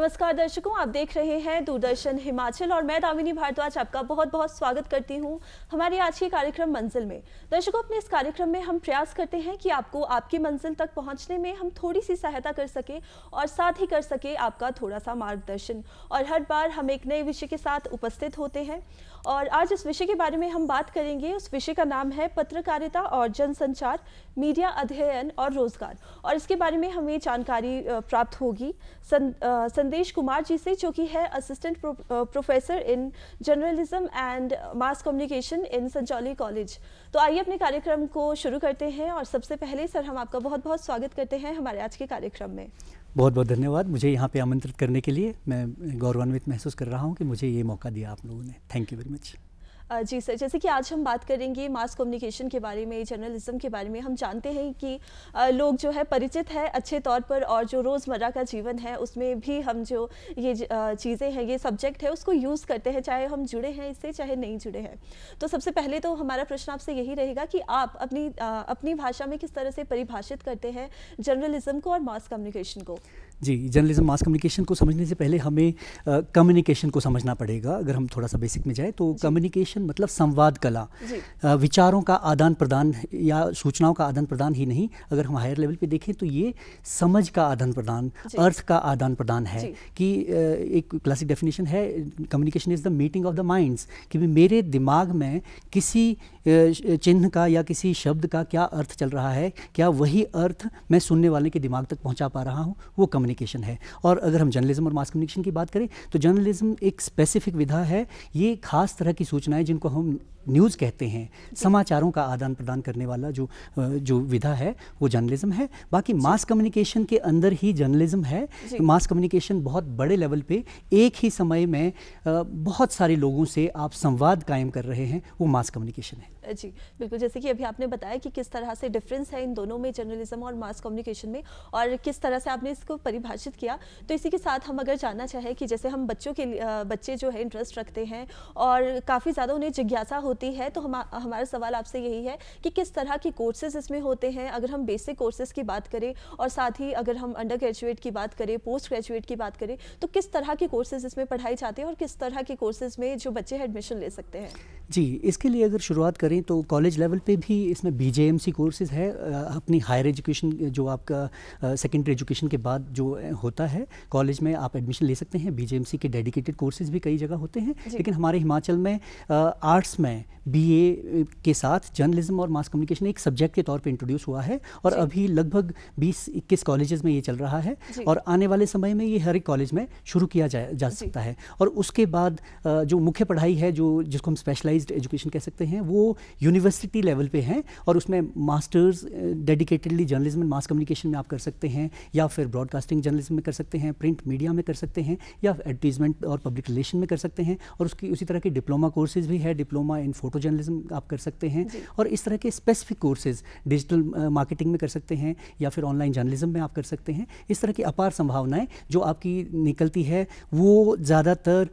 नमस्कार दर्शकों आप देख रहे हैं दूरदर्शन हिमाचल और मैं दाविनी भारद्वाज आपका बहुत बहुत स्वागत करती हूं हमारे आज के कार्यक्रम मंजिल में दर्शकों अपने इस कार्यक्रम में हम प्रयास करते हैं कि आपको आपकी मंजिल तक पहुंचने में हम थोड़ी सी सहायता कर सके और साथ ही कर सके आपका थोड़ा सा मार्गदर्शन और हर बार हम एक नए विषय के साथ उपस्थित होते हैं और आज इस विषय के बारे में हम बात करेंगे उस विषय का नाम है पत्रकारिता और जनसंचार मीडिया अध्ययन और रोजगार और इसके बारे में हमें जानकारी प्राप्त होगी सं, संदेश कुमार जी से जो कि है assistant pro, professor in journalism and mass communication in Sanchauli college तो आइए अपने कार्यक्रम को शुरू करते हैं और सबसे पहले सर हम आपका बहुत बहुत स्वागत करते हैं हमारे आज के कार्यक्रम में बहुत बहुत धन्यवाद मुझे यहाँ पे आमंत्रित करने के लिए मैं गौरवान्वित महसूस कर रहा हूँ कि मुझे ये मौका दिया आप लोगों ने थैंक यू वेरी मच जी सर जैसे कि आज हम बात करेंगे मास कम्युनिकेशन के बारे में जर्नलिज्म के बारे में हम जानते हैं कि लोग जो है परिचित है अच्छे तौर पर और जो रोज़मर्रा का जीवन है उसमें भी हम जो ये चीज़ें हैं ये सब्जेक्ट है उसको यूज़ करते हैं चाहे हम जुड़े हैं इससे चाहे नहीं जुड़े हैं तो सबसे पहले तो हमारा प्रश्न आपसे यही रहेगा कि आप अपनी अपनी भाषा में किस तरह से परिभाषित करते हैं जर्नलिज्म को और मास कम्युनिकेशन को जी जर्नलिज्म मास कम्युनिकेशन को समझने से पहले हमें कम्युनिकेशन को समझना पड़ेगा अगर हम थोड़ा सा बेसिक में जाए तो कम्युनिकेशन मतलब संवाद कला आ, विचारों का आदान प्रदान या सूचनाओं का आदान प्रदान ही नहीं अगर हम हायर लेवल पे देखें तो ये समझ का आदान प्रदान अर्थ का आदान प्रदान है कि एक क्लासिक डेफिनेशन है communication is the meeting of the minds कि मेरे दिमाग में किसी चिन्ह का या किसी शब्द का क्या अर्थ चल रहा है क्या वही अर्थ मैं सुनने वाले के दिमाग तक पहुँचा पा रहा हूँ वो कम्युनिक कम्युनिकेशन है और अगर हम जर्नलिज्म और मास कम्युनिकेशन की बात करें तो जर्नलिज्म एक स्पेसिफिक विधा है ये खास तरह की सूचनाएं जिनको हम न्यूज़ कहते हैं समाचारों का आदान प्रदान करने वाला जो जो विधा है वो जर्नलिज्म है बाकी मास कम्युनिकेशन के अंदर ही जर्नलिज्म है मास कम्युनिकेशन बहुत बड़े लेवल पे एक ही समय में बहुत सारे लोगों से आप संवाद कायम कर रहे हैं वो मास कम्युनिकेशन है जी बिल्कुल जैसे कि अभी आपने बताया कि किस तरह से डिफरेंस है इन दोनों में जर्नलिज्म और मास कम्युनिकेशन में और किस तरह से आपने इसको परिभाषित किया तो इसी के साथ हम अगर जानना चाहें कि जैसे हम बच्चों के बच्चे जो है इंटरेस्ट रखते हैं और काफ़ी ज़्यादा उन्हें जिज्ञासा हो होती है तो हम हमारा सवाल आपसे यही है कि किस तरह के कोर्सेज इसमें होते हैं अगर हम बेसिक कोर्सेज की बात करें और साथ ही अगर हम अंडर ग्रेजुएट की बात करें पोस्ट ग्रेजुएट की बात करें तो किस तरह के कोर्सेज इसमें पढ़ाई जाते हैं और किस तरह के कोर्सेज में जो बच्चे एडमिशन ले सकते हैं जी इसके लिए अगर शुरुआत करें तो कॉलेज लेवल पे भी इसमें B J M C courses है अपनी हायर एजुकेशन जो आपका सेकेंडरी एजुकेशन के बाद जो होता है कॉलेज में आप एडमिशन ले सकते हैं बी जे एम सी के डेडिकेटेड कोर्सेज़ भी कई जगह होते हैं लेकिन हमारे हिमाचल में आर्ट्स में बी ए के साथ जर्नलिज्म और मास कम्युनिकेशन एक सब्जेक्ट के तौर पर इंट्रोड्यूस हुआ है और अभी लगभग बीस इक्कीस कॉलेज में ये चल रहा है और आने वाले समय में ये हर एक कॉलेज में शुरू किया जा, जा सकता है और उसके बाद जो मुख्य पढ़ाई है जो जिसको हम स्पेशलाइज स्पेशलाइज्ड एजुकेशन कह सकते हैं वो यूनिवर्सिटी लेवल पे हैं और उसमें masters dedicatedly journalism mass communication में आप कर सकते हैं या फिर ब्रॉडकास्टिंग जर्नलिज्म में कर सकते हैं प्रिंट मीडिया में कर सकते हैं या एडवर्टीजमेंट और पब्लिक रिलेशन में कर सकते हैं और उसकी उसी तरह के डिप्लोमा कोर्सेज भी है डिप्लोमा इन फोटो जर्नलिज्म आप कर सकते हैं और इस तरह के स्पेसिफिक कोर्सेज डिजिटल मार्केटिंग में कर सकते हैं या फिर ऑनलाइन जर्नलिज्म में आप कर सकते हैं इस तरह की अपार संभावनाएं जो आपकी निकलती है वो ज़्यादातर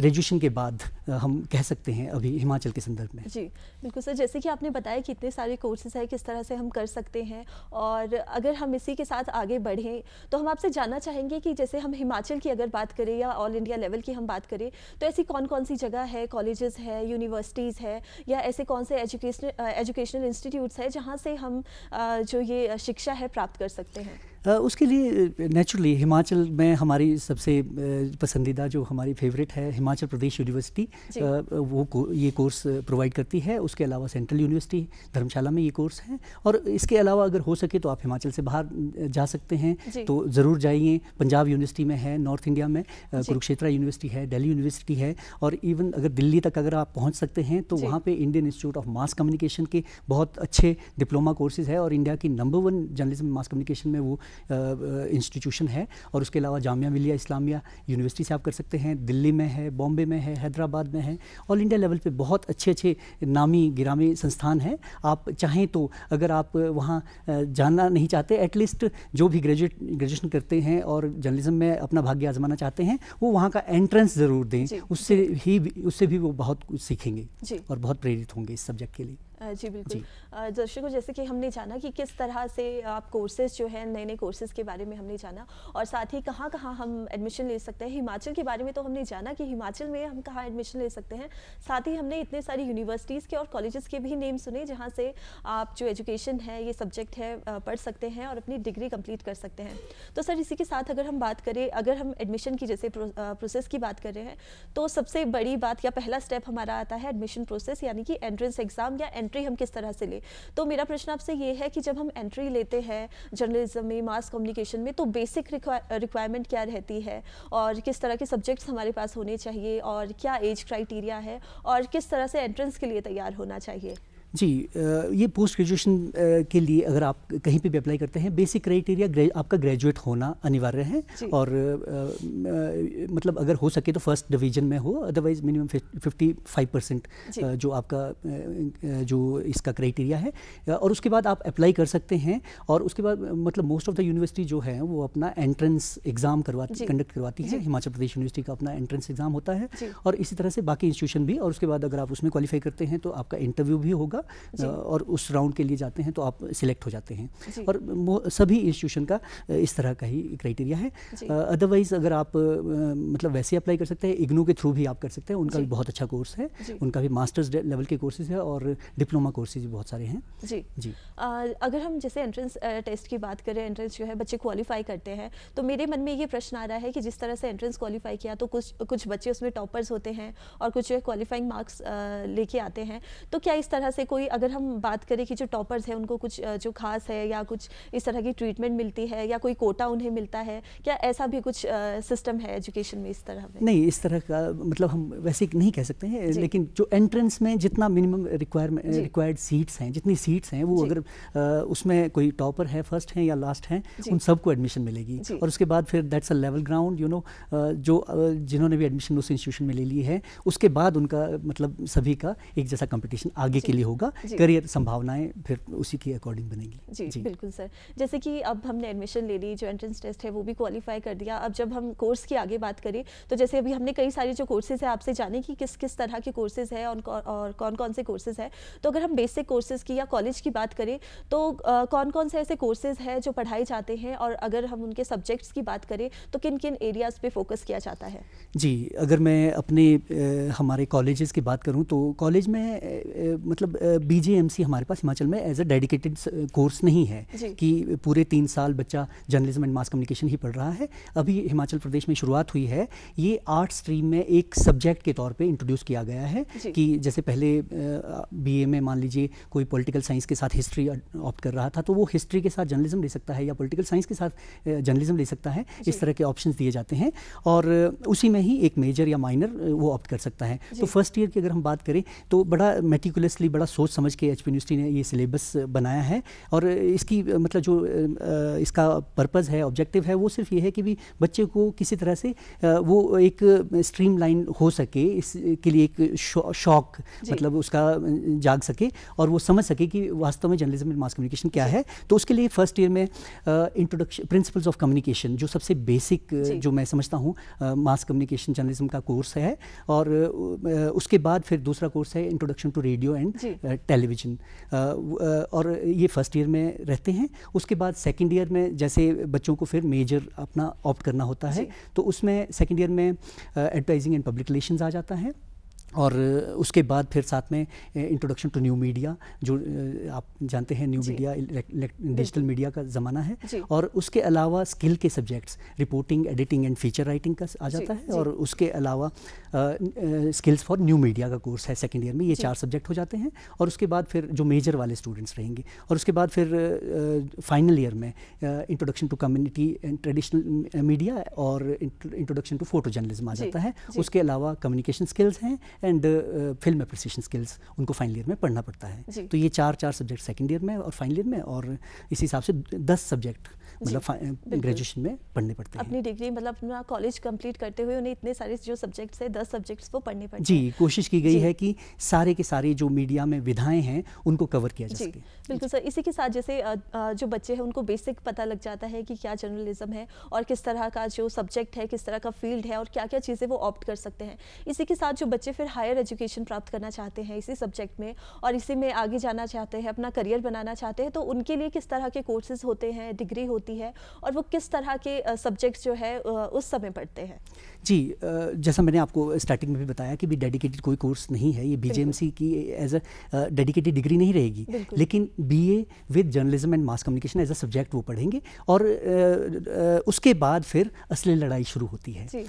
ग्रेजुएशन के बाद हम कह सकते हैं अभी हिमाचल के संदर्भ में जी बिल्कुल सर जैसे कि आपने बताया कि इतने सारे कोर्सेज हैं किस तरह से हम कर सकते हैं और अगर हम इसी के साथ आगे बढ़ें तो हम आपसे जानना चाहेंगे कि जैसे हम हिमाचल की अगर बात करें या ऑल इंडिया लेवल की हम बात करें तो ऐसी कौन कौन सी जगह है कॉलेजेस है यूनिवर्सिटीज़ है या ऐसे कौन से एजुकेशन एजुकेशनल इंस्टीट्यूट्स हैं जहाँ से हम जो ये शिक्षा है प्राप्त कर सकते हैं उसके लिए नेचुरली हिमाचल में हमारी सबसे पसंदीदा जो हमारी फेवरेट है हिमाचल प्रदेश यूनिवर्सिटी वो को, ये कोर्स प्रोवाइड करती है उसके अलावा सेंट्रल यूनिवर्सिटी धर्मशाला में ये कोर्स है और इसके अलावा अगर हो सके तो आप हिमाचल से बाहर जा सकते हैं तो ज़रूर जाइए पंजाब यूनिवर्सिटी में है नॉर्थ इंडिया में कुरुक्षेत्रा यूनिवर्सिटी है दिल्ली यूनिवर्सिटी है और इवन अगर दिल्ली तक अगर आप पहुँच सकते हैं तो वहाँ पर Indian Institute of Mass Communication के बहुत अच्छे डिप्लोमा कोर्सेज है और इंडिया की number one journalism mass communication में वो इंस्टीट्यूशन है और उसके अलावा जामिया मिलिया इस्लामिया यूनिवर्सिटी से आप कर सकते हैं दिल्ली में है बॉम्बे में है हैदराबाद में है ऑल इंडिया लेवल पर बहुत अच्छे अच्छे नामी गिरामी संस्थान हैं आप चाहें तो अगर आप वहाँ जाना नहीं चाहते एटलीस्ट जो भी ग्रेजुएट ग्रेजुएशन करते हैं और जर्नलिज्म में अपना भाग्य आजमाना चाहते हैं वो वहाँ का एंट्रेंस ज़रूर दें उससे ही उससे भी वो बहुत कुछ सीखेंगे और बहुत प्रेरित होंगे इस सब्जेक्ट के लिए जी बिल्कुल दर्शकों जैसे कि हमने जाना कि किस तरह से आप कोर्सेज जो है नए नए कोर्सेज के बारे में हमने जाना और साथ ही कहाँ कहाँ हम एडमिशन ले सकते हैं हिमाचल के बारे में तो हमने जाना कि हिमाचल में हम कहाँ एडमिशन ले सकते हैं साथ ही हमने इतने सारी यूनिवर्सिटीज़ के और कॉलेजेस के भी नेम सुने जहाँ से आप जो एजुकेशन है ये सब्जेक्ट है पढ़ सकते हैं और अपनी डिग्री कम्प्लीट कर सकते हैं तो सर इसी के साथ अगर हम बात करें अगर हम एडमिशन की जैसे प्रोसेस की बात कर रहे हैं तो सबसे बड़ी बात या पहला स्टेप हमारा आता है एडमिशन प्रोसेस यानी कि एंट्रेंस एग्ज़ाम या एंट्री हम किस तरह से लें तो मेरा प्रश्न आपसे ये है कि जब हम एंट्री लेते हैं जर्नलिज्म में मास कम्युनिकेशन में तो बेसिक रिक्वायरमेंट क्या रहती है और किस तरह के सब्जेक्ट्स हमारे पास होने चाहिए और क्या एज क्राइटेरिया है और किस तरह से एंट्रेंस के लिए तैयार होना चाहिए जी ये पोस्ट ग्रेजुएशन के लिए अगर आप कहीं पे भी अप्लाई करते हैं बेसिक क्राइटेरिया ग्रे, आपका ग्रेजुएट होना अनिवार्य है और आ, मतलब अगर हो सके तो फर्स्ट डिवीजन में हो otherwise minimum fifty five percent जो आपका जो इसका क्राइटेरिया है और उसके बाद आप अप्लाई कर सकते हैं और उसके बाद मतलब मोस्ट ऑफ द यूनिवर्सिटी जो है वो अपना एंट्रेंस एग्ज़ाम करवाती कंडक्ट करवाती है हिमाचल प्रदेश यूनिवर्सिटी का अपना एंट्रेंस एग्ज़ाम होता है और इसी तरह से बाकी इंस्टीट्यूशन भी और उसके बाद अगर आप उसमें क्वालिफाई करते हैं तो आपका इंटरव्यू भी होगा और उस राउंड के लिए जाते हैं तो आप सिलेक्ट हो जाते हैं और सभी इंस्टीट्यूशन का इस तरह का ही क्राइटेरिया है अदरवाइज अगर आप मतलब वैसे अप्लाई कर सकते हैं इग्नू के थ्रू भी आप कर सकते हैं उनका भी बहुत अच्छा कोर्स है उनका भी मास्टर्स लेवल के कोर्सेज है और डिप्लोमा कोर्सेज भी बहुत सारे हैं जी जी अगर हम जैसे एंट्रेंस टेस्ट की बात करें एंट्रेंस जो है बच्चे क्वालिफाई करते हैं तो मेरे मन में ये प्रश्न आ रहा है कि जिस तरह से एंट्रेंस क्वालिफाई किया तो कुछ कुछ बच्चे उसमें टॉपर्स होते हैं और कुछ जो है क्वालिफाइंग मार्क्स लेके आते हैं तो क्या इस तरह से कोई अगर हम बात करें कि जो टॉपर्स हैं उनको कुछ जो खास है या कुछ इस तरह की ट्रीटमेंट मिलती है या कोई कोटा उन्हें मिलता है क्या ऐसा भी कुछ सिस्टम है एजुकेशन में इस तरह में नहीं इस तरह का मतलब हम वैसे नहीं कह सकते हैं लेकिन जो एंट्रेंस में जितना मिनिमम रिक्वायरमेंट रिक्वायर्ड सीट्स हैं जितनी सीट्स हैं वो अगर उसमें कोई टॉपर है फर्स्ट हैं या लास्ट हैं उन सबको एडमिशन मिलेगी और उसके बाद फिर that's a level ground you know जो जिन्होंने भी एडमिशन उस इंस्टीट्यूशन में ले ली है उसके बाद उनका मतलब सभी का एक जैसा कंपटीशन आगे के लिए होगा होगा करियर संभावनाएं फिर उसी के अकॉर्डिंग बनेगी जी, जी बिल्कुल सर जैसे कि अब हमने एडमिशन ले ली जो एंट्रेंस टेस्ट है वो भी क्वालिफाई कर दिया अब जब हम कोर्स की आगे बात करें तो जैसे अभी हमने कई सारे जो कोर्सेज है आपसे जाने की किस किस तरह के कोर्सेज है और कौन कौन से कोर्सेज है तो अगर हम बेसिक कोर्सेज की या कॉलेज की बात करें तो कौन कौन से ऐसे कोर्सेज है जो पढ़ाए जाते हैं और अगर हम उनके सब्जेक्ट्स की बात करें तो किन किन एरियाज़ पे फोकस किया जाता है जी अगर मैं अपने हमारे कॉलेजेस की बात करूं तो कॉलेज में मतलब बीजेएमसी हमारे पास हिमाचल में एज अ डेडिकेटेड कोर्स नहीं है कि पूरे तीन साल बच्चा जर्नलिज्म एंड मास कम्युनिकेशन ही पढ़ रहा है अभी हिमाचल प्रदेश में शुरुआत हुई है ये आर्ट स्ट्रीम में एक सब्जेक्ट के तौर पर इंट्रोड्यूस किया गया है कि जैसे पहले बी uh, में मान लीजिए कोई पोलिटिकल साइंस के साथ हिस्ट्री ऑप्ट कर रहा था तो वो हिस्ट्री के साथ जर्नलिज्म ले सकता है या पोलिटिकल साइंस के साथ जर्नलिज्म uh, ले सकता है इस तरह के ऑप्शन दिए जाते हैं और uh, उसी में ही एक मेजर या माइनर वो ऑप्ट कर सकता है तो फर्स्ट ईयर की अगर हम बात करें तो बड़ा मेटिकुलसली बड़ा सोच समझ के एच यूनिवर्सिटी ने ये सिलेबस बनाया है और इसकी मतलब जो इसका पर्पज़ है ऑब्जेक्टिव है वो सिर्फ ये है कि भी बच्चे को किसी तरह से वो एक स्ट्रीम लाइन हो सके इसके लिए एक शौक मतलब उसका जाग सके और वो समझ सके कि वास्तव में जर्नलिज्म मास कम्युनिकेशन क्या है तो उसके लिए फर्स्ट ईयर में इंट्रोडक्शन प्रिंसिपल्स ऑफ कम्युनिकेशन जो सबसे बेसिक जो मैं समझता हूँ मास कम्युनिकेशन जर्नलिज्म का कोर्स है और उसके बाद फिर दूसरा कोर्स है introduction to radio and television और ये फर्स्ट ईयर में रहते हैं उसके बाद सेकेंड ईयर में जैसे बच्चों को फिर मेजर अपना ऑप्ट करना होता है तो उसमें सेकेंड ईयर में एडवर्टाइजिंग एंड पब्लिक रिलेशन आ जाता है और उसके बाद फिर साथ में इंट्रोडक्शन टू न्यू मीडिया जो आप जानते हैं न्यू मीडिया डिजिटल मीडिया का ज़माना है और उसके अलावा स्किल के subjects reporting editing and feature writing का आ जाता है और उसके अलावा स्किल्स फॉर न्यू मीडिया का कोर्स है सेकेंड ईयर में ये चार सब्जेक्ट हो जाते हैं और उसके बाद फिर जो मेजर वाले स्टूडेंट्स रहेंगे और उसके बाद फिर फाइनल ईयर में introduction to community and traditional media और इंट्रोडक्शन टू फोटो जर्नलिज्म आ जाता है उसके अलावा कम्युनिकेशन स्किल्स हैं एंड फिल्म अप्रिसिएशन स्किल्स उनको फाइनल ईयर में पढ़ना पड़ता है तो ये चार चार सब्जेक्ट सेकेंड ईयर में और फाइनल ईयर में और इस हिसाब से दस सब्जेक्ट मतलब ग्रेजुएशन में पढ़ने पड़ते हैं अपनी डिग्री मतलब अपना कॉलेज कंप्लीट करते हुए उन्हें इतने सारे जो सब्जेक्ट्स है दस सब्जेक्ट्स वो पढ़ने पड़ते जी कोशिश की गई है कि सारे के सारे जो मीडिया में विधाएं हैं उनको कवर किया जा सके बिल्कुल सर इसी के साथ जैसे जो बच्चे हैं उनको बेसिक पता लग जाता है कि क्या जर्नलिज्म है और किस तरह का जो सब्जेक्ट है किस तरह का फील्ड है और क्या क्या चीज़ें वो ऑप्ट कर सकते हैं इसी के साथ जो बच्चे फिर हायर एजुकेशन प्राप्त करना चाहते हैं इसी सब्जेक्ट में और इसी में आगे जाना चाहते हैं अपना करियर बनाना चाहते हैं तो उनके लिए किस तरह के कोर्सेज होते हैं डिग्री होती होती है और वो किस तरह के सब्जेक्ट्स जो है उस समय पढ़ते हैं जी जैसा मैंने आपको स्टार्टिंग में भी बताया कि भी डेडिकेटेड कोई कोर्स नहीं है ये बीजेएमसी की एज अ डेडिकेटेड डिग्री नहीं रहेगी लेकिन BA with journalism and mass communication as a subject वो पढ़ेंगे और उसके बाद फिर असली लड़ाई शुरू होती है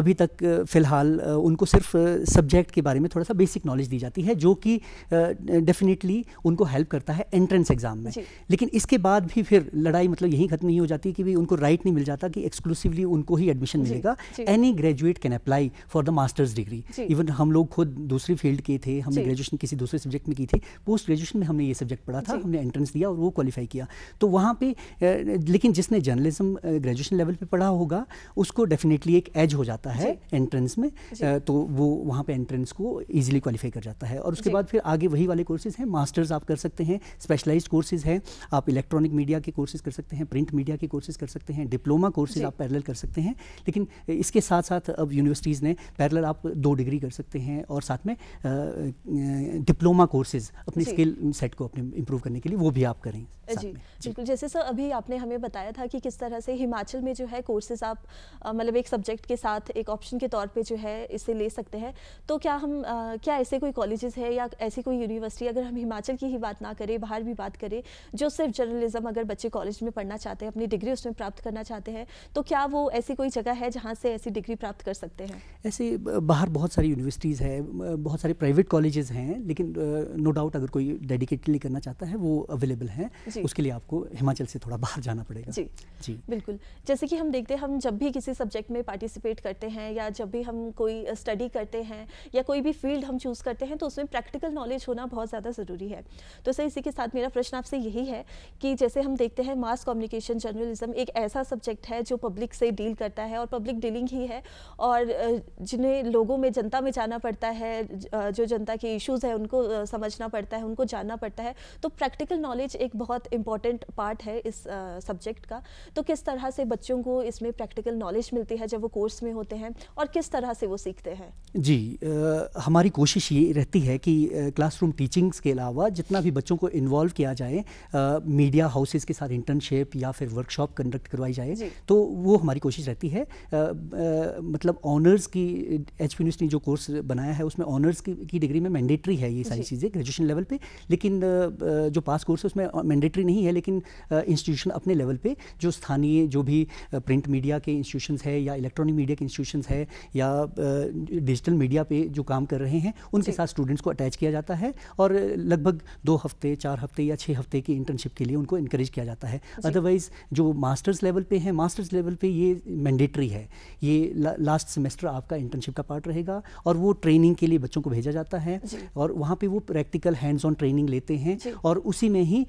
अभी तक फिलहाल उनको सिर्फ सब्जेक्ट के बारे में थोड़ा सा बेसिक नॉलेज दी जाती है जो कि डेफिनेटली उनको हेल्प करता है एंट्रेंस एग्जाम में लेकिन इसके बाद भी फिर लड़ाई मतलब यही यहीं खत्म नहीं हो जाती कि भी उनको राइट नहीं मिल जाता कि एक्सक्लूसिवली उनको ही एडमिशन मिलेगा any graduate can apply for the masters degree even हम लोग खुद दूसरी फील्ड के थे हमने ग्रेजुएशन किसी दूसरे सब्जेक्ट में की थी पोस्ट ग्रेजुएशन में हमने ये सब्जेक्ट पढ़ा था हमने एंट्रेंस दिया और वो क्वालिफाई किया तो वहाँ पर लेकिन जिसने जर्नलिज्म ग्रेजुएशन लेवल पर पढ़ा होगा उसको डेफिनेटली एक एज हो जाता है एंट्रेंस में तो वो वहाँ पर एंट्रेंस को ईजिली क्वालिफाई कर जाता है और उसके बाद फिर आगे वही वाले कोर्सेज हैं मास्टर्स आप कर सकते हैं स्पेशलाइज कोर्सेज हैं आप इलेक्ट्रॉनिक मीडिया के कोर्सेज कर सकते हैं प्रिंट मीडिया के कोर्सेज कर सकते हैं डिप्लोमा कोर्सेज आप पैरल कर सकते हैं लेकिन इसके साथ साथ अब यूनिवर्सिटीज़ ने पैरल आप दो डिग्री कर सकते हैं और साथ में डिप्लोमा कोर्सेज अपने स्किल सेट को अपने इम्प्रूव करने के लिए वो भी आप करें जी बिल्कुल जैसे सर अभी आपने हमें बताया था कि किस तरह से हिमाचल में जो है कोर्सेज आप मतलब एक सब्जेक्ट के साथ एक ऑप्शन के तौर पे जो है इसे ले सकते हैं तो क्या हम आ, क्या ऐसे कोई कॉलेजेस है या ऐसी कोई यूनिवर्सिटी अगर हम हिमाचल की ही बात ना करें बाहर भी बात करें जो सिर्फ जर्नलिज्म अगर बच्चे कॉलेज में पढ़ना चाहते हैं अपनी डिग्री उसमें प्राप्त करना चाहते हैं तो क्या वो ऐसी कोई जगह है जहाँ से ऐसी डिग्री प्राप्त कर सकते हैं ऐसे बाहर बहुत सारी यूनिवर्सिटीज़ हैं बहुत सारे प्राइवेट कॉलेजेस हैं लेकिन नो डाउट अगर कोई डेडिकेटली करना चाहता है वो अवेलेबल हैं उसके लिए आपको हिमाचल से थोड़ा बाहर जाना पड़ेगा जी जी बिल्कुल जैसे कि हम देखते हैं हम जब भी किसी सब्जेक्ट में पार्टिसिपेट करते हैं या जब भी हम कोई स्टडी करते हैं या कोई भी फील्ड हम चूज़ करते हैं तो उसमें प्रैक्टिकल नॉलेज होना बहुत ज़्यादा ज़रूरी है तो सर इसी के साथ मेरा प्रश्न आपसे यही है कि जैसे हम देखते हैं मास कम्युनिकेशन जर्नलिज्म एक ऐसा सब्जेक्ट है जो पब्लिक से डील करता है और पब्लिक डीलिंग ही है और जिन्हें लोगों में जनता में जाना पड़ता है जो जनता के इश्यूज़ है उनको समझना पड़ता है उनको जानना पड़ता है तो प्रैक्टिकल नॉलेज एक बहुत बहुत इंपॉर्टेंट पार्ट है इस सब्जेक्ट का तो किस तरह से बच्चों को इसमें प्रैक्टिकल नॉलेज मिलती है जब वो कोर्स में होते हैं और किस तरह से वो सीखते हैं जी आ, हमारी कोशिश ये रहती है कि क्लासरूम टीचिंग्स के अलावा जितना भी बच्चों को इन्वॉल्व किया जाए मीडिया हाउसेस के साथ इंटर्नशिप या फिर वर्कशॉप कंडक्ट करवाई जाए तो वो हमारी कोशिश रहती है आ, आ, मतलब ऑनर्स की एच यूनिवर्सिटी जो कोर्स बनाया है उसमें ऑनर्स की, की डिग्री में मैंडेटरी है ये सारी चीज़ें ग्रेजुएशन लेवल पर लेकिन जो पास कोर्स है उसमें मैंडेटरी मैंडेटरी नहीं है लेकिन इंस्टीट्यूशन अपने लेवल पे जो स्थानीय जो भी प्रिंट मीडिया के इंस्टीट्यूशन है या इलेक्ट्रॉनिक मीडिया के इंस्टीट्यूशन है या डिजिटल मीडिया पे जो काम कर रहे हैं उनके साथ स्टूडेंट्स को अटैच किया जाता है और लगभग दो हफ्ते चार हफ्ते या छः हफ्ते की इंटर्नशिप के लिए उनको इंकरेज किया जाता है अदरवाइज़ जो मास्टर्स लेवल पे हैं मास्टर्स लेवल पे ये मैंडेटरी है ये ला, लास्ट सेमेस्टर आपका इंटर्नशिप का पार्ट रहेगा और वो ट्रेनिंग के लिए बच्चों को भेजा जाता है और वहाँ पे वो प्रैक्टिकल हैंड्स ऑन ट्रेनिंग लेते हैं और उसी में ही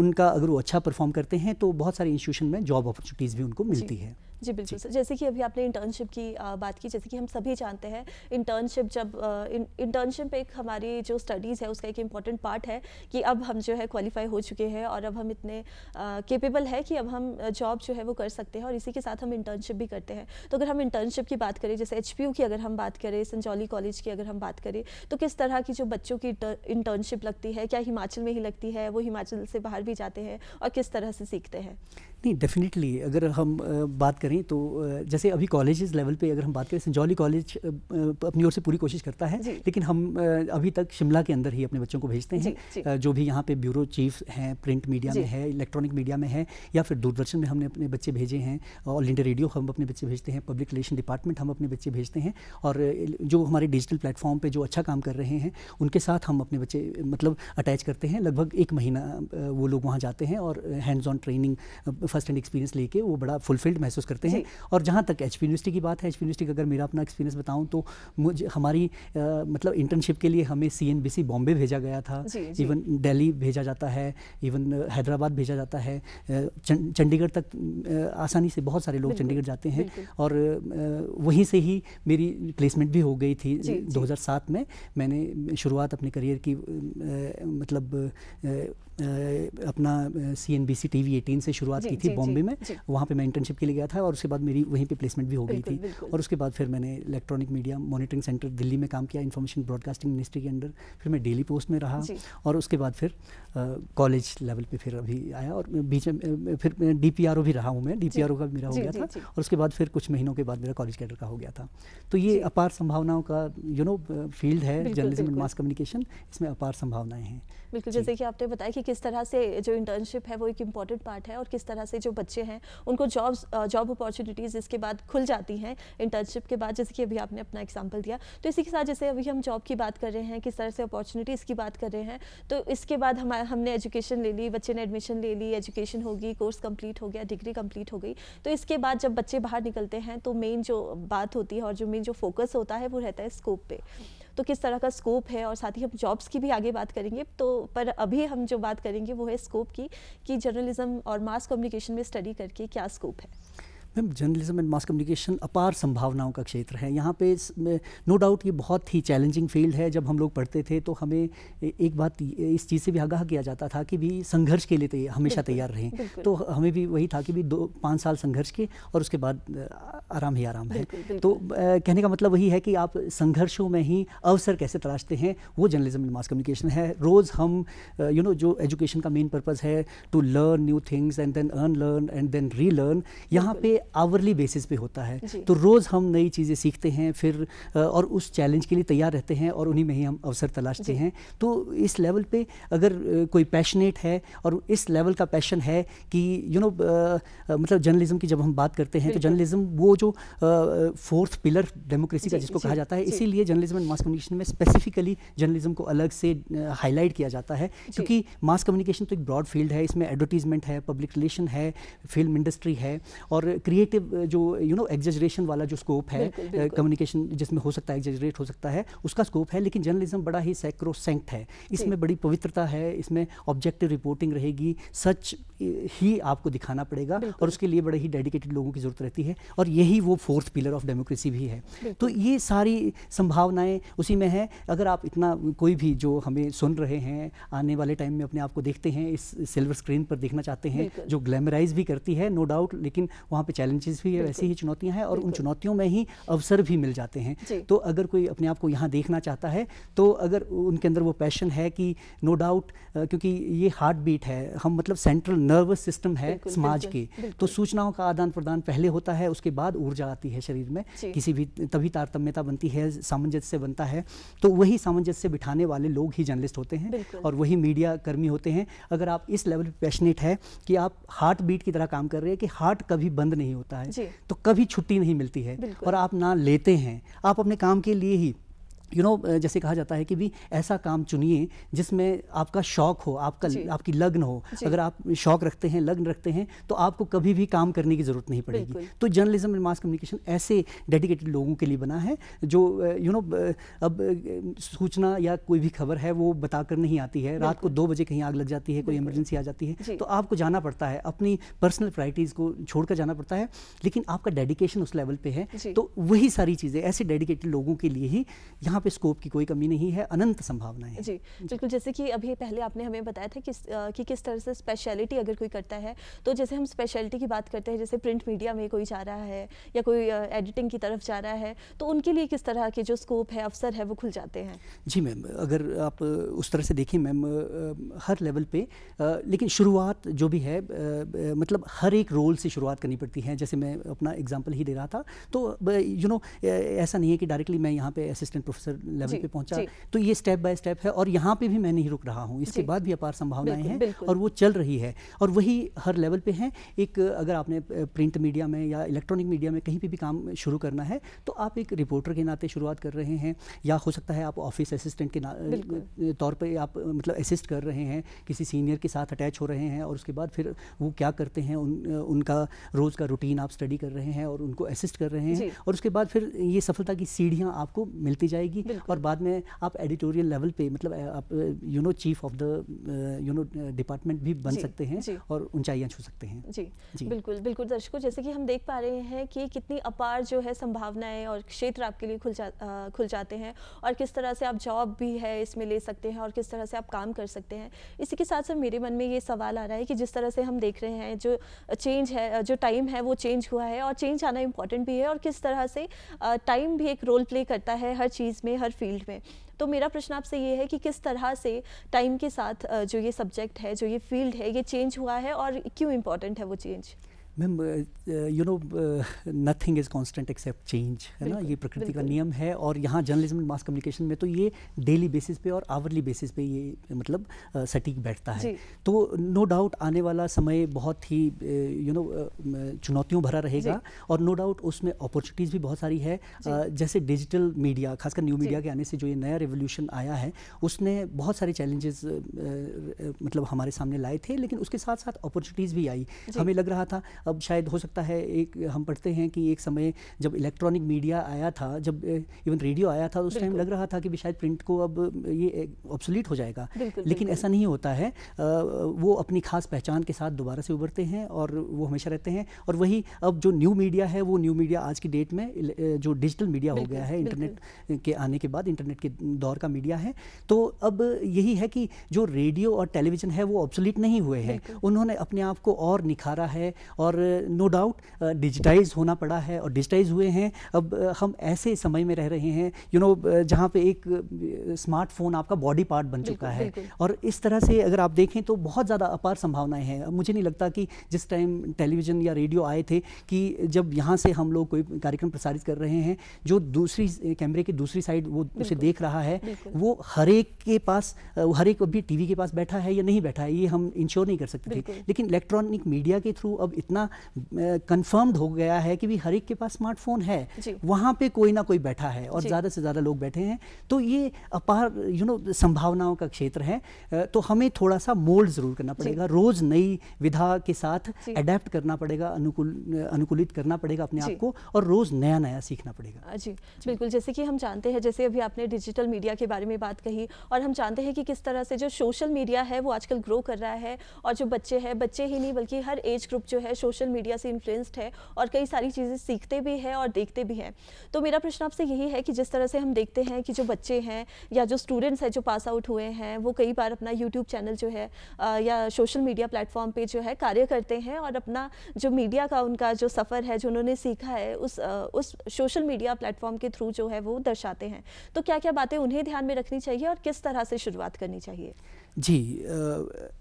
उनका अगर वो अच्छा परफॉर्म करते हैं तो बहुत सारे इंस्टीट्यूशन में जॉब अपॉर्चुनिटीज़ भी उनको मिलती है जी बिल्कुल सर जैसे कि अभी आपने इंटर्नशिप की बात की जैसे कि हम सभी जानते हैं इंटर्नशिप जब इंटर्नशिप एक हमारी जो स्टडीज़ है उसका एक इम्पॉर्टेंट पार्ट है कि अब हम जो है क्वालिफाई हो चुके हैं और अब हम इतने केपेबल है कि अब हम जॉब जो है वो कर सकते हैं और इसी के साथ हम इंटर्नशिप भी करते हैं तो अगर हम इंटर्नशिप की बात करें जैसे एच की अगर हम बात करें संजौली कॉलेज की अगर हम बात करें तो किस तरह की जो बच्चों की इंटर्नशिप लगती है क्या हिमाचल में ही लगती है वो हिमाचल से बाहर भी जाते हैं और किस तरह से सीखते हैं नहीं डेफिनेटली अगर हम बात करें तो जैसे अभी कॉलेजेस लेवल पे अगर हम बात करें संजौली कॉलेज अपनी ओर से पूरी कोशिश करता है लेकिन हम अभी तक शिमला के अंदर ही अपने बच्चों को भेजते हैं जी, जी. जो भी यहाँ पे ब्यूरो चीफ हैं प्रिंट मीडिया में है इलेक्ट्रॉनिक मीडिया में है या फिर दूरदर्शन में हमने अपने बच्चे भेजे हैं ऑल इंडिया रेडियो हम अपने बच्चे भेजते हैं पब्लिक रिलेशन डिपार्टमेंट हम अपने बच्चे भेजते हैं और जो हमारे डिजिटल प्लेटफॉर्म पर जो अच्छा काम कर रहे हैं उनके साथ हम अपने बच्चे मतलब अटैच करते हैं लगभग एक महीना वो लोग वहाँ जाते हैं और hands on training first hand experience लेके वो बड़ा फुलफिल्ड महसूस करते हैं और जहाँ तक एच यूनिवर्सिटी की बात है एच यूनिवर्सिटी का अगर मेरा अपना एक्सपीरियंस बताऊँ तो मुझे हमारी आ, मतलब इंटर्नशिप के लिए हमें सी बॉम्बे भेजा गया था इवन दिल्ली भेजा जाता है इवन हैदराबाद भेजा जाता है चंडीगढ़ तक आसानी से बहुत सारे लोग चंडीगढ़ जाते हैं और वहीं से ही मेरी प्लेसमेंट भी हो गई थी दो में मैंने शुरुआत अपने करियर की मतलब अपना C N B C T V eighteen से शुरुआत की थी बॉम्बे में वहाँ पे मैं इंटर्नशिप के लिए गया था और उसके बाद मेरी वहीं पे प्लेसमेंट भी हो गई थी और उसके बाद फिर मैंने electronic media monitoring centre Delhi में काम किया इन्फॉर्मेशन ब्रॉडकास्टिंग मिनिस्ट्री के अंडर फिर मैं डेली पोस्ट में रहा और उसके बाद फिर कॉलेज लेवल पर फिर अभी आया और बीच में फिर डी पी आर ओ भी रहा हूँ मैं डी पी आर ओ का मेरा हो गया था और उसके बाद फिर कुछ महीनों के बाद मेरा कॉलेज कैडर का हो गया था तो ये अपार संभावनाओं का यू नो फील्ड है जर्नलिज्म एंड मास कम्युनिकेशन इसमें अपार संभावनाएं हैं बिल्कुल जैसे कि आपने बताया कि किस तरह से जो इंटर्नशिप है वो एक इम्पॉर्टेंट पार्ट है और किस तरह से जो बच्चे हैं उनको जॉब्स जॉब अपॉर्चुनिटीज़ इसके बाद खुल जाती हैं इंटर्नशिप के बाद जैसे कि अभी आपने अपना एग्जाम्पल दिया तो इसी के साथ जैसे अभी हम जॉब की बात कर रहे हैं किस तरह से अपॉर्चुनिटीज़ की बात कर रहे हैं तो इसके बाद हम हमने एजुकेशन ले ली बच्चे ने एडमिशन ले ली एजुकेशन होगी कोर्स कम्प्लीट हो गया डिग्री कम्प्लीट हो गई तो इसके बाद जब बच्चे बाहर निकलते हैं तो मेन जो बात होती है और जो मेन जो फोकस होता है वो रहता है स्कोप पर तो किस तरह का स्कोप है और साथ ही हम जॉब्स की भी आगे बात करेंगे तो पर अभी हम जो बात करेंगे वो है स्कोप की कि जर्नलिज्म और मास कम्युनिकेशन में स्टडी करके क्या स्कोप है ma'am journalism and mass communication अपार संभावनाओं का क्षेत्र है यहाँ पे नो डाउट ये बहुत ही चैलेंजिंग फील्ड है जब हम लोग पढ़ते थे तो हमें एक बात इस चीज़ से भी आगाह किया जाता था कि भी संघर्ष के लिए हमेशा तैयार रहें तो हमें भी वही था कि भी दो पाँच साल संघर्ष के और उसके बाद आराम ही आराम है तो कहने का मतलब वही है कि आप संघर्षों में ही अवसर कैसे तलाशते हैं वो जर्नलिज्म एंड मास कम्युनिकेशन है रोज़ हम यू नो जो एजुकेशन का मेन पर्पज़ है to learn new things and then unlearn and then relearn यहाँ पे आवरली बेसिस पे होता है तो रोज़ हम नई चीज़ें सीखते हैं फिर और उस चैलेंज के लिए तैयार रहते हैं और उन्हीं में ही हम अवसर तलाशते हैं तो इस लेवल पे अगर कोई पैशनेट है और इस लेवल का पैशन है कि यू you नो know, मतलब जर्नलिज्म की जब हम बात करते हैं तो जर्नलिज्म वो जो फोर्थ पिलर डेमोक्रेसी का जिसको कहा जाता है इसीलिए जर्नलिज्म एंड मास कम्युनिकेशन में स्पेसिफिकली जर्नलिज्म को अलग से हाईलाइट किया जाता है क्योंकि मास कम्युनिकेशन तो एक ब्रॉड फील्ड है इसमें एडवर्टीजमेंट है पब्लिक रिलेशन है फिल्म इंडस्ट्री है और क्रिएटिव uh, जो यू नो एग्जेजरेशन वाला जो स्कोप है कम्युनिकेशन uh, जिसमें हो सकता है एग्जेजरेट हो सकता है उसका स्कोप है लेकिन जर्नलिज्म बड़ा ही सैक्रोसेंट है इसमें बड़ी पवित्रता है इसमें ऑब्जेक्टिव रिपोर्टिंग रहेगी सच uh, ही आपको दिखाना पड़ेगा और उसके लिए बड़े ही डेडिकेटेड लोगों की ज़रूरत रहती है और यही वो फोर्थ पिलर ऑफ डेमोक्रेसी भी है तो ये सारी संभावनाएं उसी में है अगर आप इतना कोई भी जो हमें सुन रहे हैं आने वाले टाइम में अपने आप को देखते हैं इस सिल्वर स्क्रीन पर देखना चाहते हैं जो ग्लैमराइज भी करती है नो डाउट लेकिन वहाँ पर चैलेंजेस भी है वैसे ही चुनौतियां हैं और उन चुनौतियों में ही अवसर भी मिल जाते हैं तो अगर कोई अपने आप को यहाँ देखना चाहता है तो अगर उनके अंदर वो पैशन है कि नो डाउट क्योंकि ये हार्ट बीट है हम मतलब सेंट्रल नर्वस सिस्टम है समाज के तो सूचनाओं का आदान प्रदान पहले होता है उसके बाद ऊर्जा आती है शरीर में किसी भी तभी तारतम्यता बनती है सामंजस्य बनता है तो वही सामंजस्य बिठाने वाले लोग ही जर्नलिस्ट होते हैं और वही मीडिया कर्मी होते हैं अगर आप इस लेवल पर पैशनेट है कि आप हार्ट बीट की तरह काम कर रहे हैं कि हार्ट कभी बंद नहीं नहीं होता है तो कभी छुट्टी नहीं मिलती है और आप ना लेते हैं आप अपने काम के लिए ही यू you नो know, जैसे कहा जाता है कि भी ऐसा काम चुनिए जिसमें आपका शौक हो आपका आपकी लग्न हो अगर आप शौक रखते हैं लग्न रखते हैं तो आपको कभी भी काम करने की ज़रूरत नहीं पड़ेगी तो जर्नलिज्म एंड मास कम्युनिकेशन ऐसे डेडिकेटेड लोगों के लिए बना है जो यू नो अब सूचना या कोई भी खबर है वो बताकर नहीं आती है रात को दो बजे कहीं आग लग जाती है कोई इमरजेंसी आ जाती है तो आपको जाना पड़ता है अपनी पर्सनल प्रायरिटीज़ को छोड़कर जाना पड़ता है लेकिन आपका डेडिकेशन उस लेवल पर है तो वही सारी चीज़ें ऐसे डेडिकेटेड लोगों के लिए ही यहाँ यहाँ पे स्कोप की कोई कमी नहीं है अनंत संभावनाएं हैं जी बिल्कुल जैसे कि अभी पहले आपने हमें बताया था कि, कि किस तरह से स्पेशलिटी अगर कोई करता है तो जैसे हम स्पेशलिटी की बात करते हैं जैसे प्रिंट मीडिया में कोई जा रहा है या कोई एडिटिंग की तरफ जा रहा है तो उनके लिए किस तरह के जो स्कोप है अवसर है वो खुल जाते हैं जी मैम अगर आप उस तरह से देखें मैम हर लेवल पर लेकिन शुरुआत जो भी है मतलब हर एक रोल से शुरुआत करनी पड़ती है जैसे मैं अपना एग्जाम्पल ही दे रहा था तो यू नो ऐसा नहीं है कि डायरेक्टली मैं यहाँ पे असिस्टेंट प्रोफेसर ऑफिसर लेवल पे पहुंचा तो ये स्टेप बाय स्टेप है और यहाँ पे भी मैं नहीं रुक रहा हूँ इसके बाद भी अपार संभावनाएं हैं और वो चल रही है और वही हर लेवल पे है एक अगर आपने प्रिंट मीडिया में या इलेक्ट्रॉनिक मीडिया में कहीं पर भी काम शुरू करना है तो आप एक रिपोर्टर के नाते शुरुआत कर रहे हैं या हो सकता है आप ऑफिस असिस्टेंट के तौर पर आप मतलब असिस्ट कर रहे हैं किसी सीनियर के साथ अटैच हो रहे हैं और उसके बाद फिर वो क्या करते हैं उन, उनका रोज़ का रूटीन आप स्टडी कर रहे हैं और उनको असिस्ट कर रहे हैं और उसके बाद फिर ये सफलता की सीढ़ियाँ आपको मिलती जाएगी जाएगी और बाद में आप एडिटोरियल लेवल पे मतलब आप you know chief of the you know department भी बन सकते हैं और ऊंचाइयां छू सकते हैं जी, जी बिल्कुल बिल्कुल दर्शकों जैसे कि हम देख पा रहे हैं कि कितनी अपार जो है संभावनाएं और क्षेत्र आपके लिए खुल जा आ, खुल जाते हैं और किस तरह से आप जॉब भी है इसमें ले सकते हैं और किस तरह से आप काम कर सकते हैं इसी के साथ साथ मेरे मन में ये सवाल आ रहा है कि जिस तरह से हम देख रहे हैं जो चेंज है जो टाइम है वो चेंज हुआ है और चेंज आना इम्पॉर्टेंट भी है और किस तरह से टाइम भी एक रोल प्ले करता है हर चीज़ में हर फील्ड में तो मेरा प्रश्न आपसे ये है कि किस तरह से टाइम के साथ जो ये सब्जेक्ट है जो ये फील्ड है ये चेंज हुआ है और क्यों इम्पोर्टेंट है वो change ma'am you know nothing is constant except change है ना ये प्रकृति का नियम है और यहाँ जर्नलिज्म मास कम्युनिकेशन में तो ये डेली बेसिस पे और आवरली बेसिस पे ये मतलब uh, सटीक बैठता है तो नो no डाउट आने वाला समय बहुत ही यू uh, नो uh, चुनौतियों भरा रहेगा और नो no डाउट उसमें अपॉर्चुनिटीज़ भी बहुत सारी है uh, जैसे डिजिटल मीडिया खासकर न्यू मीडिया के आने से जो ये नया रेवोल्यूशन आया है उसने बहुत सारे चैलेंजेस uh, मतलब हमारे सामने लाए थे लेकिन उसके साथ साथ अपॉर्चुनिटीज़ भी आई हमें लग रहा था अब शायद हो सकता है एक हम पढ़ते हैं कि एक समय जब इलेक्ट्रॉनिक मीडिया आया था जब इवन रेडियो आया था उस टाइम लग रहा था कि भी शायद प्रिंट को अब ये ऑब्सोलीट हो जाएगा लेकिन ऐसा नहीं होता है वो अपनी खास पहचान के साथ दोबारा से उभरते हैं और वो हमेशा रहते हैं और वही अब जो न्यू मीडिया है वो न्यू मीडिया आज की डेट में जो डिजिटल मीडिया हो गया है इंटरनेट के आने के बाद इंटरनेट के दौर का मीडिया है तो अब यही है कि जो रेडियो और टेलीविज़न है वो ऑब्सोलीट नहीं हुए हैं उन्होंने अपने आप को और निखारा है और और नो डाउट डिजिटाइज होना पड़ा है और डिजिटाइज हुए हैं अब uh, हम ऐसे समय में रह रहे हैं you you know know, uh, जहाँ पे एक स्मार्टफोन uh, आपका बॉडी पार्ट बन चुका है और इस तरह से अगर आप देखें तो बहुत ज़्यादा अपार संभावनाएं हैं मुझे नहीं लगता कि जिस टाइम टेलीविज़न या रेडियो आए थे कि जब यहाँ से हम लोग कोई कार्यक्रम प्रसारित कर रहे हैं जो दूसरी कैमरे की दूसरी साइड वो उसे देख रहा है वो हर एक के पास हर एक अभी टीवी के पास बैठा है या नहीं बैठा है ये हम इंश्योर नहीं कर सकते थे लेकिन इलेक्ट्रॉनिक मीडिया के थ्रू अब इतना कंफर्म्ड हो गया है कि भी हर एक के पास स्मार्टफोन है वहाँ पे कोई ना कोई बैठा है और ज़्यादा से ज़्यादा लोग बैठे हैं तो ये अपार यू नो संभावनाओं का क्षेत्र है तो हमें थोड़ा सा मोल्ड ज़रूर करना पड़ेगा रोज़ नई विधा के साथ अडेप्ट करना पड़ेगा अनुकूल अनुकूलित करना पड़ेगा अपने आप को और रोज़ नया नया सीखना पड़ेगा जी बिल्कुल जैसे कि हम जानते हैं जैसे अभी आपने डिजिटल मीडिया के बारे में बात कही और हम जानते हैं कि किस तरह से जो सोशल मीडिया है वो आजकल ग्रो कर रहा है और जो बच्चे हैं बच्चे ही नहीं बल्कि हर एज ग्रुप जो है सोशल मीडिया से इन्फ्लुएंस्ड है और कई सारी चीज़ें सीखते भी हैं और देखते भी हैं तो मेरा प्रश्न आपसे यही है कि जिस तरह से हम देखते हैं कि जो बच्चे हैं या जो स्टूडेंट्स हैं जो पास आउट हुए हैं वो कई बार अपना यूट्यूब चैनल जो है या सोशल मीडिया प्लेटफॉर्म पर जो है कार्य करते हैं और अपना जो मीडिया का उनका जो सफ़र है जो उन्होंने सीखा है उस उस सोशल मीडिया प्लेटफॉर्म के थ्रू जो है वो दर्शाते हैं तो क्या क्या बातें उन्हें ध्यान में रखनी चाहिए और किस तरह से शुरुआत करनी चाहिए जी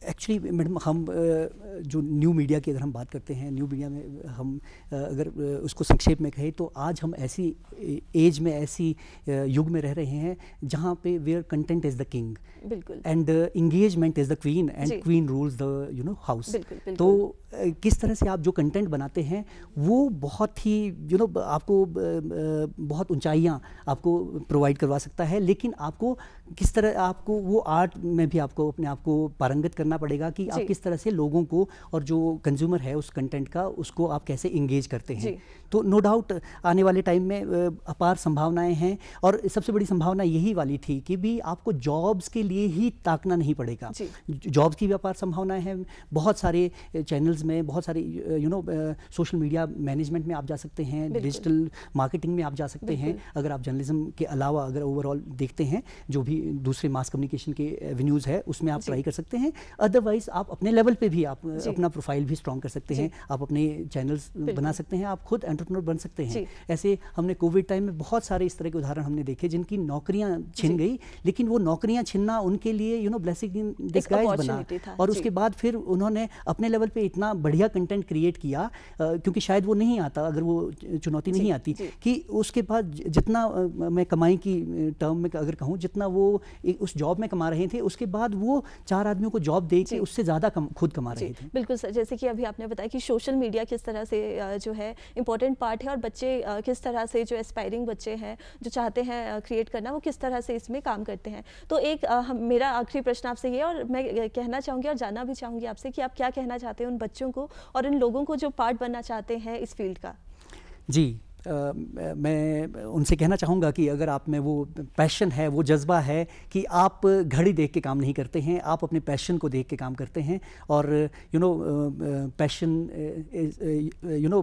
एक्चुअली मैडम हम जो न्यू मीडिया की अगर हम बात करते हैं न्यू मीडिया में हम अगर उसको संक्षेप में कहें तो आज हम ऐसी एज में ऐसी युग में रह रहे हैं जहाँ पे where content is the king बिल्कुल and engagement is the queen and queen rules the you know house तो किस तरह से आप जो कंटेंट बनाते हैं वो बहुत ही यू you नो know, आपको बहुत ऊंचाइयां आपको प्रोवाइड करवा सकता है लेकिन आपको किस तरह आपको वो आर्ट में भी आपको अपने आप को पारंगत करना पड़ेगा कि आप किस तरह से लोगों को और जो कंज्यूमर है उस कंटेंट का उसको आप कैसे इंगेज करते हैं तो नो डाउट आने वाले टाइम में अपार संभावनाएं हैं और सबसे बड़ी संभावना यही वाली थी कि भी आपको जॉब्स के लिए ही ताकना नहीं पड़ेगा जॉब्स की भी अपार संभावनाएं हैं बहुत सारे चैनल्स में बहुत सारी you know social media management में आप जा सकते हैं डिजिटल मार्केटिंग में आप जा सकते हैं अगर आप जर्नलिज्म के अलावा अगर ओवरऑल देखते हैं जो भी दूसरे मास कम्युनिकेशन के एवेन्यूज़ है उसमें आप ट्राई कर सकते हैं अदरवाइज आप अपने लेवल पर भी आप अपना प्रोफाइल भी स्ट्रॉन्ग कर सकते हैं आप अपने चैनल्स बना सकते हैं आप खुद एंटरप्रनर बन सकते हैं ऐसे हमने कोविड टाइम में बहुत सारे इस तरह के उदाहरण हमने देखे जिनकी नौकरियां छिन गई लेकिन वो नौकरियां छिनना उनके लिए यू नो ब्लेसिंग बना और उसके बाद फिर उन्होंने अपने लेवल पे इतना बढ़िया कंटेंट क्रिएट किया क्योंकि शायद वो नहीं आता अगर वो चुनौती नहीं आती कि उसके बाद जितना मैं कमाई की टर्म में अगर कहूँ जितना वो उस जॉब में कमा रहे थे उसके बाद वो चार आदमियों को जॉब दे के उससे ज़्यादा कम, खुद कमा रहे थे बिल्कुल सर जैसे कि अभी आपने बताया कि सोशल मीडिया किस तरह से जो है इंपॉर्टेंट पार्ट है और बच्चे किस तरह से जो एस्पायरिंग बच्चे हैं जो चाहते हैं क्रिएट करना वो किस तरह से इसमें काम करते हैं तो एक मेरा आखिरी प्रश्न आपसे ये और मैं कहना चाहूँगी और जानना भी चाहूँगी आपसे कि आप क्या कहना चाहते हैं उन बच्चे बच्चों को और इन लोगों को जो पार्ट बनना चाहते हैं इस फील्ड का जी आ, मैं उनसे कहना चाहूँगा कि अगर आप में वो पैशन है वो जज्बा है कि आप घड़ी देख के काम नहीं करते हैं आप अपने पैशन को देख के काम करते हैं और you know passion you know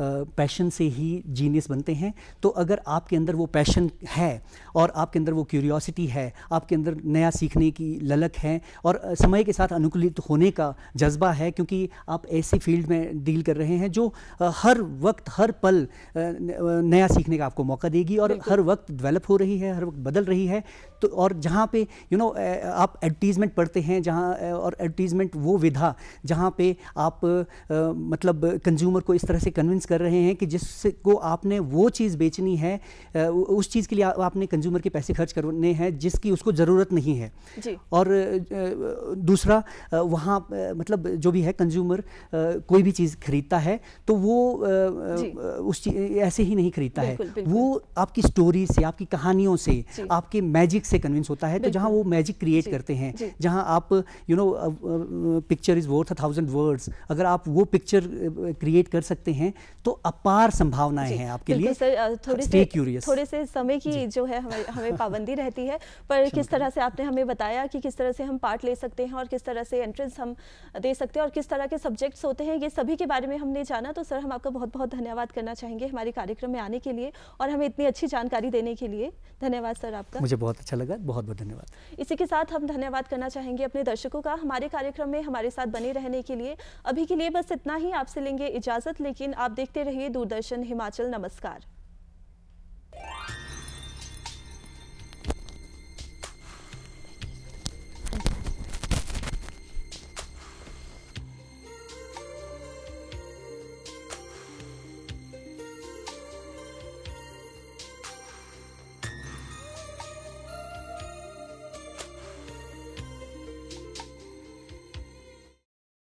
passion से ही जीनियस बनते हैं तो अगर आपके अंदर वो पैशन है और आपके अंदर वो क्यूरियोसिटी है आपके अंदर नया सीखने की ललक है और समय के साथ अनुकूलित होने का जज्बा है क्योंकि आप ऐसे फील्ड में डील कर रहे हैं जो हर वक्त हर पल नया सीखने का आपको मौका देगी और हर वक्त डेवलप हो रही है हर वक्त बदल रही है तो और जहाँ पे यू you नो know, आप एडवर्टीज़मेंट पढ़ते हैं जहाँ और एडवर्टीज़मेंट वो विधा जहाँ पे आप मतलब कंज्यूमर को इस तरह से कन्विंस इन्फ्लुएंस कर रहे हैं कि जिसको आपने वो चीज़ बेचनी है उस चीज़ के लिए आपने कंज्यूमर के पैसे खर्च करने हैं जिसकी उसको ज़रूरत नहीं है और दूसरा वहाँ मतलब जो भी है कंज्यूमर कोई भी चीज़ खरीदता है तो वो उस ऐसे ही नहीं खरीदता है वो आपकी स्टोरी से आपकी कहानियों से आपके मैजिक से कन्विंस होता है तो जहाँ वो मैजिक क्रिएट करते हैं जहाँ आप you know picture is worth a thousand words अगर आप वो पिक्चर क्रिएट कर सकते हैं तो अपार संभावनाएं हैं आपके लिए सर थोड़े से थोड़े से समय की जो है हमें हमें पाबंदी रहती है पर अच्छा, किस तरह से आपने हमें बताया कि किस तरह से हम पार्ट ले सकते हैं और किस तरह से एंट्रेंस हम दे सकते हैं और किस तरह के सब्जेक्ट्स होते हैं ये सभी के बारे में हमने जाना तो सर हम आपका बहुत बहुत धन्यवाद करना चाहेंगे हमारे कार्यक्रम में आने के लिए और हमें इतनी अच्छी जानकारी देने के लिए धन्यवाद सर आपका मुझे बहुत अच्छा लगा बहुत बहुत धन्यवाद इसी के साथ हम धन्यवाद करना चाहेंगे अपने दर्शकों का हमारे कार्यक्रम में हमारे साथ बने रहने के लिए अभी के लिए बस इतना ही आपसे लेंगे इजाजत लेकिन आप देख देखते रहिए दूरदर्शन हिमाचल नमस्कार